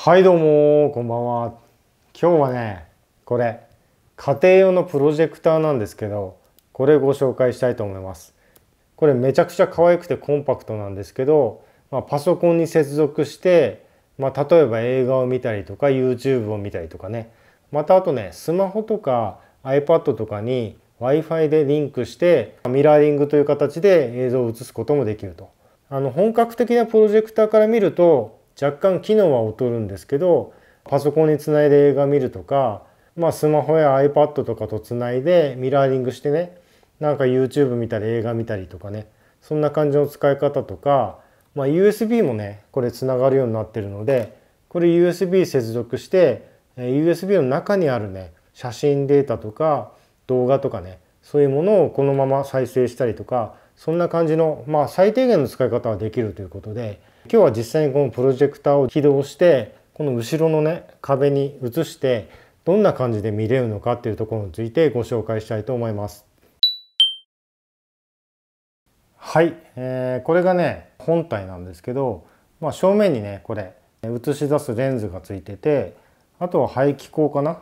はいどうもこんばんは今日はねこれ家庭用のプロジェクターなんですけどこれご紹介したいと思いますこれめちゃくちゃ可愛くてコンパクトなんですけど、まあ、パソコンに接続して、まあ、例えば映画を見たりとか YouTube を見たりとかねまたあとねスマホとか iPad とかに w i f i でリンクしてミラーリングという形で映像を映すこともできるとあの本格的なプロジェクターから見ると若干機能は劣るんですけどパソコンにつないで映画見るとか、まあ、スマホや iPad とかとつないでミラーリングしてねなんか YouTube 見たり映画見たりとかねそんな感じの使い方とか、まあ、USB もねこれつながるようになってるのでこれ USB 接続して USB の中にあるね写真データとか動画とかねそういうものをこのまま再生したりとかそんな感じの、まあ、最低限の使い方はできるということで今日は実際にこのプロジェクターを起動してこの後ろのね壁に移してどんな感じで見れるのかっていうところについてご紹介したいと思います。はい、えー、これがね本体なんですけど、まあ、正面にねこれ映し出すレンズがついててあとは排気口かな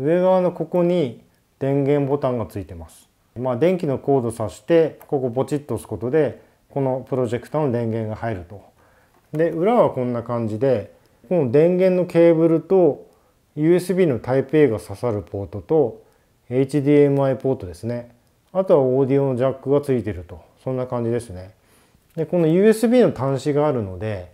上側のここに電源ボタンがついてます。まあ、電気のコード挿してここポチッと押すことでこのプロジェクターの電源が入るとで裏はこんな感じでこの電源のケーブルと USB の Type-A が刺さるポートと HDMI ポートですねあとはオーディオのジャックがついてるとそんな感じですねでこの USB の端子があるので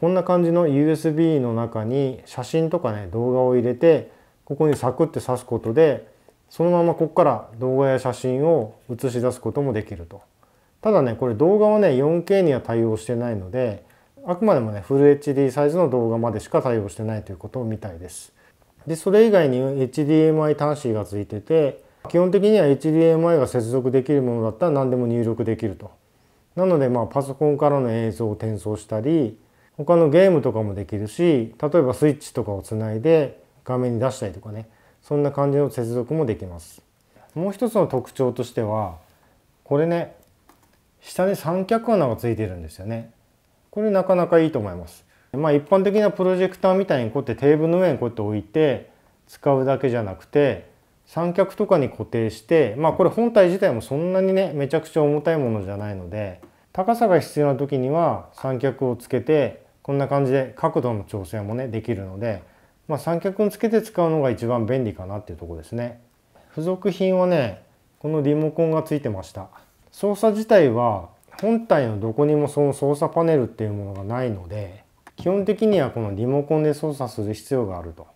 こんな感じの USB の中に写真とかね動画を入れてここにサクって刺すことでそのままここから動画や写真を映し出すこともできるとただねこれ動画はね 4K には対応してないのであくまでもねフル HD サイズの動画までしか対応してないということみたいです。でそれ以外に HDMI 端子がついてて基本的には HDMI が接続できるものだったら何でも入力できると。なのでまあパソコンからの映像を転送したり他のゲームとかもできるし例えばスイッチとかをつないで画面に出したりとかねそんな感じの接続もできます。もう一つの特徴としてはこれね下に三脚穴がついてるんですよねこれなかなかいいと思います。まあ、一般的なプロジェクターみたいにこうやってテーブルの上にこうやって置いて使うだけじゃなくて三脚とかに固定してまあこれ本体自体もそんなにねめちゃくちゃ重たいものじゃないので高さが必要な時には三脚をつけてこんな感じで角度の調整もねできるので、まあ、三脚につけて使うのが一番便利かなっていうとこですね付属品はねこのリモコンがついてました操作自体は本体のどこにもその操作パネルっていうものがないので基本的にはこのリモコンで操作する必要があると。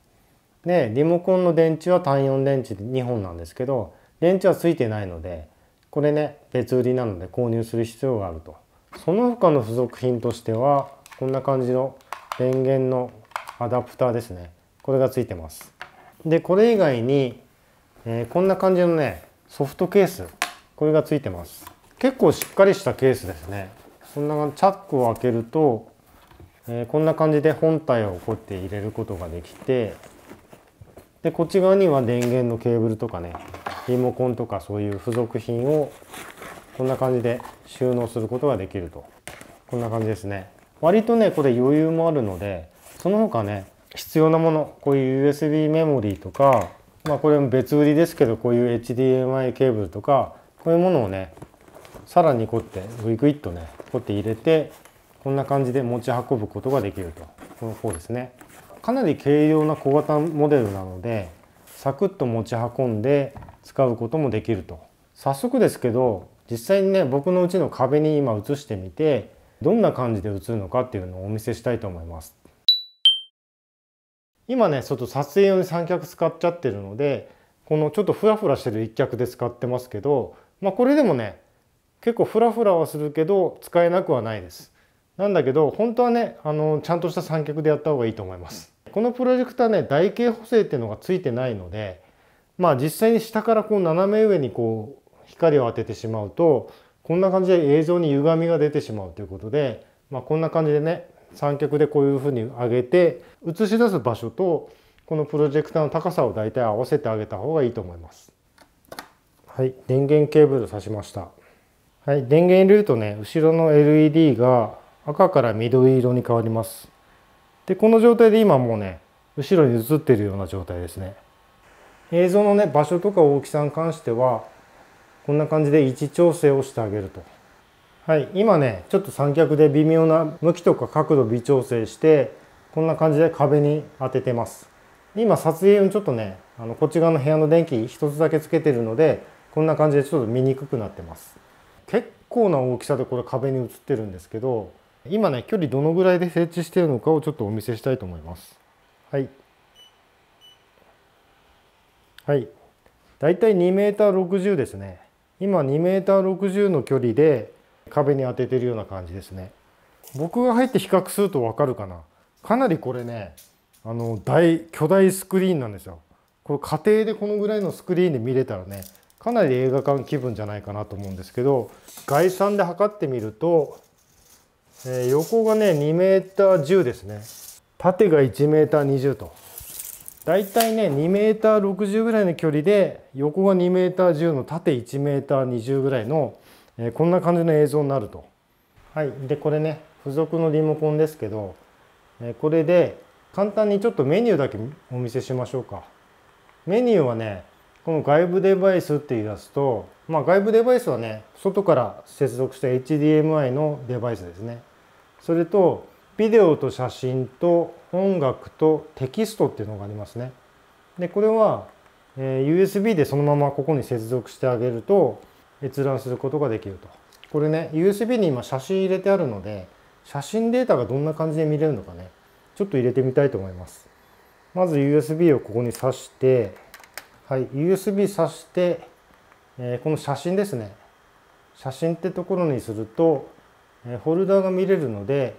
でリモコンの電池は単4電池で2本なんですけど電池は付いてないのでこれね別売りなので購入する必要があると。その他の付属品としてはこんな感じの電源のアダプターですねこれが付いてます。でこれ以外に、えー、こんな感じのねソフトケースこれが付いてます。結構しっかりしたケースですねこんなチャックを開けると、えー、こんな感じで本体をこうやって入れることができてでこっち側には電源のケーブルとかねリモコンとかそういう付属品をこんな感じで収納することができるとこんな感じですね割とねこれ余裕もあるのでその他ね必要なものこういう USB メモリーとかまあこれも別売りですけどこういう HDMI ケーブルとかこういうものをねさらにこうやってグイグイっとねこうやって入れてこんな感じで持ち運ぶことができるとこの方ですねかなり軽量な小型モデルなのでサクッと持ち運んで使うこともできると早速ですけど実際にね僕のうちの壁に今映してみてどんな感じで映るのかっていうのをお見せしたいと思います今ねちょっと撮影用に三脚使っちゃってるのでこのちょっとふらふらしてる一脚で使ってますけどまあこれでもね結構フラフラはするけど使えなくはないです。なんだけど本当はねあのちゃんとした三脚でやった方がいいと思います。このプロジェクターね台形補正っていうのがついてないのでまあ実際に下からこう斜め上にこう光を当ててしまうとこんな感じで映像に歪みが出てしまうということで、まあ、こんな感じでね三脚でこういうふうに上げて映し出す場所とこのプロジェクターの高さを大体合わせてあげた方がいいと思います。はい、電源ケーブル挿しました。はい、電源入れるとね後ろの LED が赤から緑色に変わりますでこの状態で今もうね後ろに映ってるような状態ですね映像のね場所とか大きさに関してはこんな感じで位置調整をしてあげるとはい今ねちょっと三脚で微妙な向きとか角度微調整してこんな感じで壁に当ててます今撮影用ちょっとねあのこっち側の部屋の電気1つだけつけてるのでこんな感じでちょっと見にくくなってます結構な大きさでこれ壁に映ってるんですけど今ね距離どのぐらいで設置してるのかをちょっとお見せしたいと思いますはいはいだいたい 2m60 ですね今 2m60 の距離で壁に当ててるような感じですね僕が入って比較すると分かるかなかなりこれねあの大巨大スクリーンなんですよこれ家庭でこのぐらいのスクリーンで見れたらねかなり映画館気分じゃないかなと思うんですけど概算で測ってみると、えー、横がね 2m10 ですね縦が 1m20 とだいたいね 2m60 ぐらいの距離で横が 2m10 の縦 1m20 ぐらいの、えー、こんな感じの映像になると。はい、でこれね付属のリモコンですけど、えー、これで簡単にちょっとメニューだけお見せしましょうか。メニューはねこの外部デバイスって言い出すと、まあ、外部デバイスはね外から接続した HDMI のデバイスですねそれとビデオと写真と音楽とテキストっていうのがありますねでこれは、え USB でそのままここに接続してあげると閲覧することができるとこれね USB に今写真入れてあるので写真データがどんな感じで見れるのかねちょっと入れてみたいと思いますまず USB をここに挿してはい USB 挿して、えー、この写真ですね写真ってところにすると、えー、フォルダーが見れるので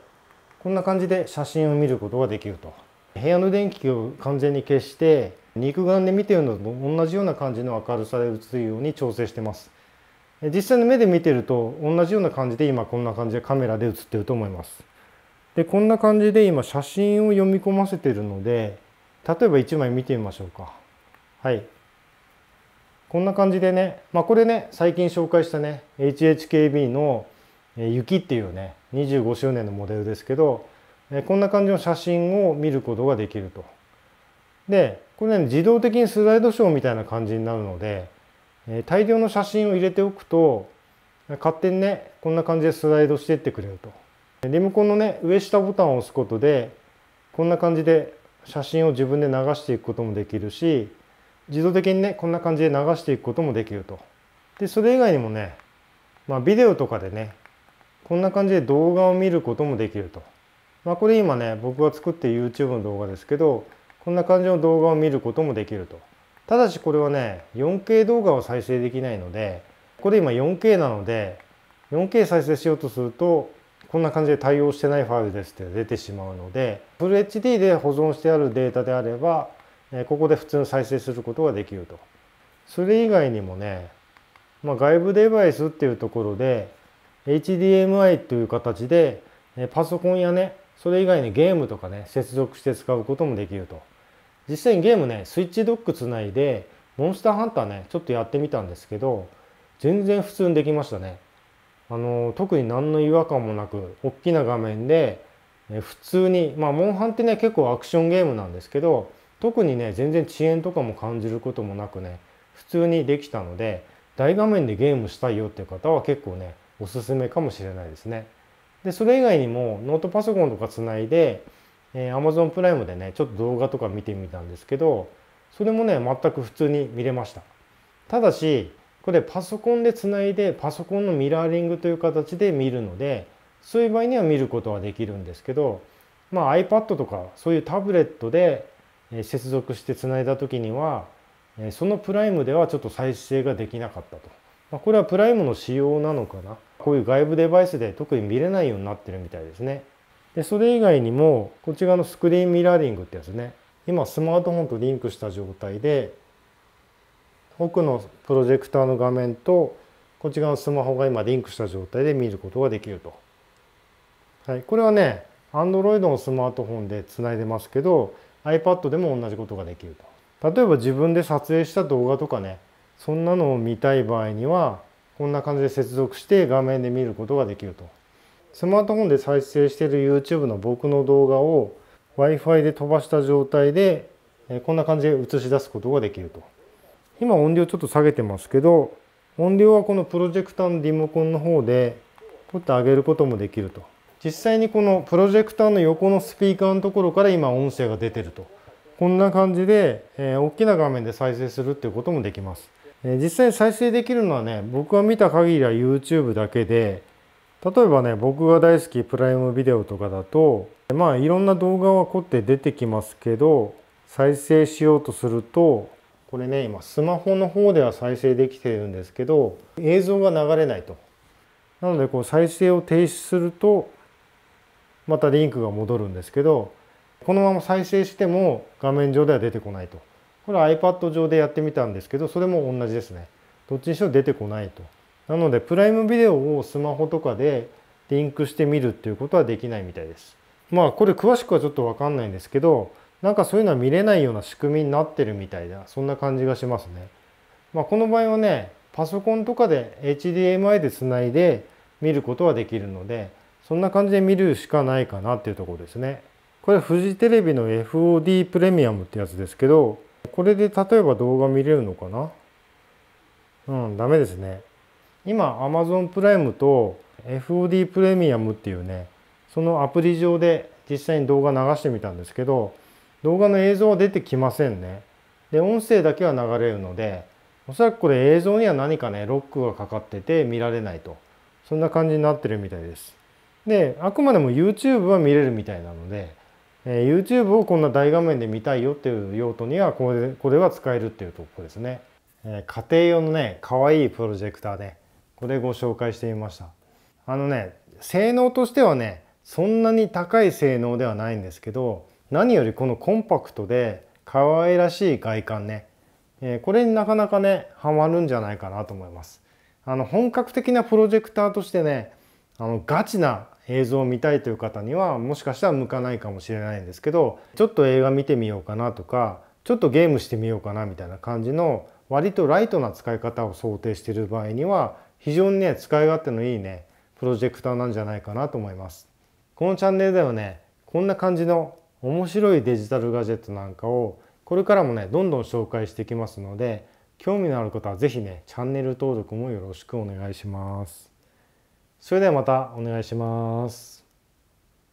こんな感じで写真を見ることができると部屋の電気を完全に消して肉眼で見てるのと同じような感じの明るさで映るように調整してます実際の目で見てると同じような感じで今こんな感じでカメラで写ってると思いますでこんな感じで今写真を読み込ませてるので例えば1枚見てみましょうかはいこんな感じでね、まあ、これね最近紹介したね HHKB の雪っていうね25周年のモデルですけどこんな感じの写真を見ることができると。でこれね自動的にスライドショーみたいな感じになるので大量の写真を入れておくと勝手にねこんな感じでスライドしていってくれると。リモコンのね上下ボタンを押すことでこんな感じで写真を自分で流していくこともできるし自動的にねこんな感じで流していくこともできるとでそれ以外にもね、まあ、ビデオとかでねこんな感じで動画を見ることもできると、まあ、これ今ね僕が作って YouTube の動画ですけどこんな感じの動画を見ることもできるとただしこれはね 4K 動画を再生できないのでこれ今 4K なので 4K 再生しようとするとこんな感じで対応してないファイルですって出てしまうのでフル h d で保存してあるデータであればここで普通に再生することができると。それ以外にもね、まあ、外部デバイスっていうところで HDMI という形でパソコンやねそれ以外にゲームとかね接続して使うこともできると実際にゲームねスイッチドックつないでモンスターハンターねちょっとやってみたんですけど全然普通にできましたねあの特に何の違和感もなく大きな画面で普通にまあモンハンってね結構アクションゲームなんですけど特にね全然遅延とかも感じることもなくね普通にできたので大画面でゲームしたいよっていう方は結構ねおすすめかもしれないですね。でそれ以外にもノートパソコンとかつないで、えー、Amazon プライムでねちょっと動画とか見てみたんですけどそれもね全く普通に見れました。ただしこれパソコンでつないでパソコンのミラーリングという形で見るのでそういう場合には見ることはできるんですけど、まあ、iPad とかそういうタブレットで接続してつないだ時にはそのプライムではちょっと再生ができなかったと、まあ、これはプライムの仕様なのかなこういう外部デバイスで特に見れないようになってるみたいですねでそれ以外にもこっち側のスクリーンミラーリングってやつね今スマートフォンとリンクした状態で奥のプロジェクターの画面とこっち側のスマホが今リンクした状態で見ることができると、はい、これはね Android のスマートフォンでつないでますけど iPad でも同じことができると例えば自分で撮影した動画とかねそんなのを見たい場合にはこんな感じで接続して画面で見ることができるとスマートフォンで再生している YouTube の僕の動画を Wi-Fi で飛ばした状態でこんな感じで映し出すことができると今音量ちょっと下げてますけど音量はこのプロジェクターのリモコンの方でこうやって上げることもできると実際にこのプロジェクターの横のスピーカーのところから今音声が出てるとこんな感じで、えー、大きな画面で再生するっていうこともできます、えー、実際に再生できるのはね僕が見た限りは YouTube だけで例えばね僕が大好きプライムビデオとかだとまあいろんな動画は凝って出てきますけど再生しようとするとこれね今スマホの方では再生できてるんですけど映像が流れないとなのでこう再生を停止するとまたリンクが戻るんですけどこのまま再生しても画面上では出てこないとこれは iPad 上でやってみたんですけどそれも同じですねどっちにしろ出てこないとなのでプライムビデオをスマホとかでリンクしてみるっていうことはできないみたいですまあこれ詳しくはちょっと分かんないんですけどなんかそういうのは見れないような仕組みになってるみたいなそんな感じがしますね、まあ、この場合はねパソコンとかで HDMI でつないで見ることはできるのでそんな感じで見るしかないかなっていうところですね。これフジテレビの FOD プレミアムってやつですけど、これで例えば動画見れるのかなうん、ダメですね。今 Amazon プライムと FOD プレミアムっていうね、そのアプリ上で実際に動画流してみたんですけど、動画の映像は出てきませんね。で、音声だけは流れるので、おそらくこれ映像には何かね、ロックがかかってて見られないと。そんな感じになってるみたいです。であくまでも YouTube は見れるみたいなので、えー、YouTube をこんな大画面で見たいよっていう用途にはこれこれは使えるっていうとこですね、えー、家庭用のねかわいいプロジェクターねこれご紹介してみましたあのね性能としてはねそんなに高い性能ではないんですけど何よりこのコンパクトで可愛らしい外観ね、えー、これになかなかねハマるんじゃないかなと思いますあの本格的なプロジェクターとしてねあのガチな映像を見たいという方にはもしかしたら向かないかもしれないんですけどちょっと映画見てみようかなとかちょっとゲームしてみようかなみたいな感じの割とライトな使い方を想定している場合には非常にね使い勝手のいいねプロジェクターなんじゃないかなと思います。このチャンネルではねこんな感じの面白いデジタルガジェットなんかをこれからもねどんどん紹介していきますので興味のある方は是非ねチャンネル登録もよろしくお願いします。それではまたお願いします。